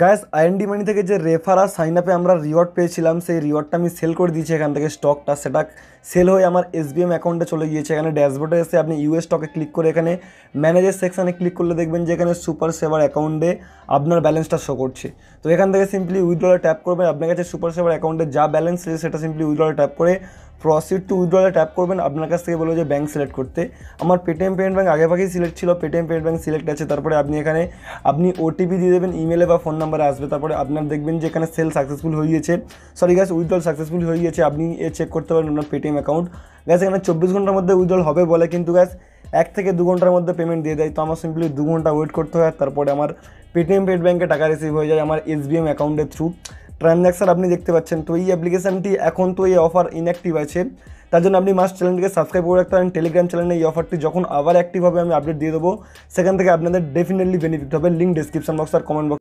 gas IND মানি থেকে যে রেফারা sign আপে আমরা রিওয়ার্ড পেয়েছিলাম সেই রিওয়ার্ডটা আমি সেল করে দিয়েছি এখান থেকে স্টকটা সেটা সেল হয়ে আমার এসবিএম অ্যাকাউন্টে চলে গিয়েছে এখানে ড্যাশবোর্ডে এসে আপনি ইউএস স্টকে ক্লিক করে এখানে ম্যানেজার সেকশানে ক্লিক করলে দেখবেন যে এখানে সুপার সেভার অ্যাকাউন্টে আপনার ব্যালেন্সটা শো করছে তো এখান থেকে সিম্পলি উইথড্রলে ট্যাপ করবেন আপনার কাছে সুপার সেভার অ্যাকাউন্টে যা ব্যালেন্স সেটা সিম্পলি উইথড্রলে ট্যাপ করে প্রসিড টু উইথড্রল এ ট্যাপ করবেন আপনার কাছ থেকে বলে যে ব্যাংক সিলেক্ট করতে আমার Paytm Payment Bank আগে থেকেই সিলেক্ট ছিল Paytm Payment Bank সিলেক্ট আছে তারপরে আপনি এখানে আপনি OTP দিয়ে দেবেন ইমেইলে বা ফোন নম্বরে আসবে তারপরে আপনি দেখবেন যে এখানে সেল सक्सेसफुल হইয়েছে সরি গাইস উইথড্রল सक्सेसফুল হইয়েছে আপনি এটা চেক করতে পারেন আপনার Paytm অ্যাকাউন্ট গাইস এখানে 24 ঘন্টার মধ্যে উইথড্রল হবে বলে কিন্তু গাইস এক থেকে 2 ঘন্টার মধ্যে পেমেন্ট দিয়ে দেয় তো আমরা सिंपली 2 ঘন্টা ওয়েট করতে হয় তারপরে আমার Paytm Payment Bank এ টাকা রিসিভ হয়ে যায় আমার HBM অ্যাকাউন্টে থ্রু ট্রানজাকশান আপনি দেখতে পাচ্ছেন তো এই অ্যাপ্লিকেশানটি এখন তো এই অফার ইনঅ্যাক্টিভ আছে তার জন্য আপনি মাস্ট চ্যানেলটিকে সাবস্ক্রাইব করে রাখতে পারেন টেলিগ্রাম চ্যানেলে এই অফারটি যখন আবার অ্যাক্টিভ হবে আমি আপডেট দিয়ে দেবো সেখান থেকে আপনাদের ডেফিনেটলি বেনিফিট হবে লিঙ্ক ডিসক্রিপশন বক্স আর কমেন্ট বক্স